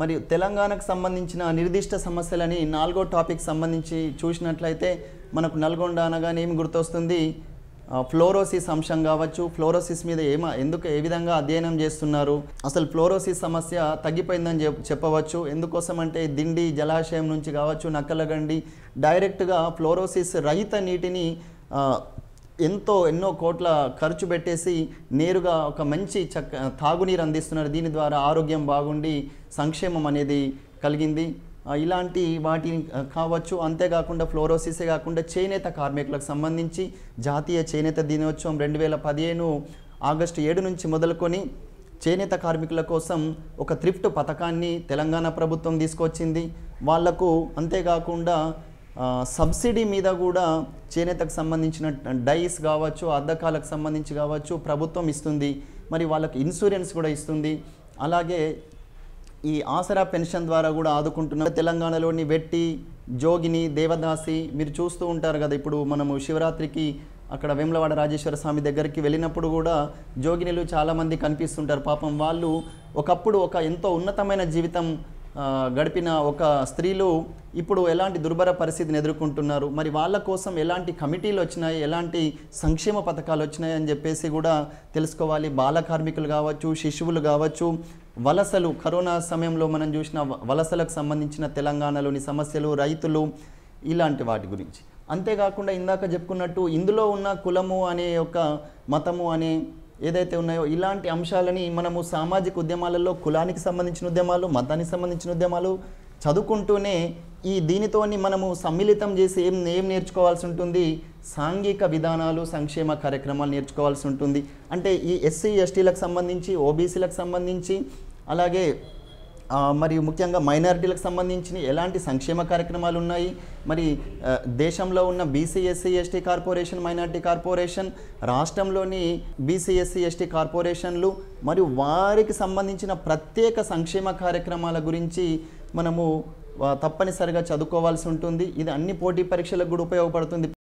మరియు తెలంగాణకు సంబంధించిన నిర్దిష్ట సమస్యలని నాలుగో టాపిక్ సంబంధించి చూసినట్లయితే మనకు నల్గొండ అనగానే ఏమి గుర్తొస్తుంది ఫ్లోరోసిస్ అంశం కావచ్చు ఫ్లోరోసిస్ మీద ఏమ ఎందుకు ఏ విధంగా అధ్యయనం చేస్తున్నారు అసలు ఫ్లోరోసిస్ సమస్య తగ్గిపోయిందని చెప్పవచ్చు ఎందుకోసం అంటే దిండి జలాశయం నుంచి కావచ్చు నక్కలగండి డైరెక్ట్గా ఫ్లోరోసిస్ రహిత నీటిని ఎంతో ఎన్నో కోట్ల ఖర్చు పెట్టేసి నేరుగా ఒక మంచి చక్క తాగునీరు అందిస్తున్నారు దీని ద్వారా ఆరోగ్యం బాగుండి సంక్షేమం అనేది కలిగింది ఇలాంటి వాటిని కావచ్చు అంతేకాకుండా ఫ్లోరోసిసే కాకుండా చేనేత కార్మికులకు సంబంధించి జాతీయ చేనేత దినోత్సవం రెండు వేల పదిహేను ఆగస్టు ఏడు నుంచి మొదలుకొని చేనేత కార్మికుల కోసం ఒక త్రిఫ్ట్ పథకాన్ని తెలంగాణ ప్రభుత్వం తీసుకొచ్చింది వాళ్లకు అంతేకాకుండా సబ్సిడీ మీద కూడా చేనేతకు సంబంధించిన డైస్ కావచ్చు అద్దకాలకు సంబంధించి కావచ్చు ప్రభుత్వం ఇస్తుంది మరి వాళ్ళకి ఇన్సూరెన్స్ కూడా ఇస్తుంది అలాగే ఈ ఆసరా పెన్షన్ ద్వారా కూడా ఆదుకుంటున్న తెలంగాణలోని వెట్టి జోగిని దేవదాసి మీరు చూస్తూ ఉంటారు కదా ఇప్పుడు మనము శివరాత్రికి అక్కడ వేములవాడ రాజేశ్వర స్వామి దగ్గరికి వెళ్ళినప్పుడు కూడా జోగినిలు చాలామంది కనిపిస్తుంటారు పాపం వాళ్ళు ఒకప్పుడు ఒక ఎంతో ఉన్నతమైన జీవితం గడిపిన ఒక స్త్రీలు ఇప్పుడు ఎలాంటి దుర్భర పరిస్థితిని ఎదుర్కొంటున్నారు మరి వాళ్ళ కోసం ఎలాంటి కమిటీలు వచ్చినాయి ఎలాంటి సంక్షేమ పథకాలు వచ్చినాయి అని చెప్పేసి కూడా తెలుసుకోవాలి బాల కార్మికులు కావచ్చు శిశువులు కావచ్చు వలసలు కరోనా సమయంలో మనం చూసిన వలసలకు సంబంధించిన తెలంగాణలోని సమస్యలు రైతులు ఇలాంటి వాటి గురించి అంతేకాకుండా ఇందాక చెప్పుకున్నట్టు ఇందులో ఉన్న కులము అనే యొక్క మతము అనే ఏదైతే ఉన్నాయో ఇలాంటి అంశాలని మనము సామాజిక ఉద్యమాలలో కులానికి సంబంధించిన ఉద్యమాలు మతానికి సంబంధించిన ఉద్యమాలు చదువుకుంటూనే ఈ దీనితోని మనము సమ్మిళితం చేసి ఏం ఏం నేర్చుకోవాల్సి ఉంటుంది సాంఘిక విధానాలు సంక్షేమ కార్యక్రమాలు నేర్చుకోవాల్సి ఉంటుంది అంటే ఈ ఎస్సీ ఎస్టీలకు సంబంధించి ఓబీసీలకు సంబంధించి అలాగే మరియు ముఖ్యంగా మైనారిటీలకు సంబంధించిన ఎలాంటి సంక్షేమ కార్యక్రమాలు ఉన్నాయి మరి దేశంలో ఉన్న BC SC ST corporation minority corporation రాష్ట్రంలోని బీసీ ఎస్సీ ఎస్టీ కార్పొరేషన్లు మరియు వారికి సంబంధించిన ప్రత్యేక సంక్షేమ కార్యక్రమాల గురించి మనము తప్పనిసరిగా చదువుకోవాల్సి ఉంటుంది ఇది అన్ని పోటీ పరీక్షలకు కూడా ఉపయోగపడుతుంది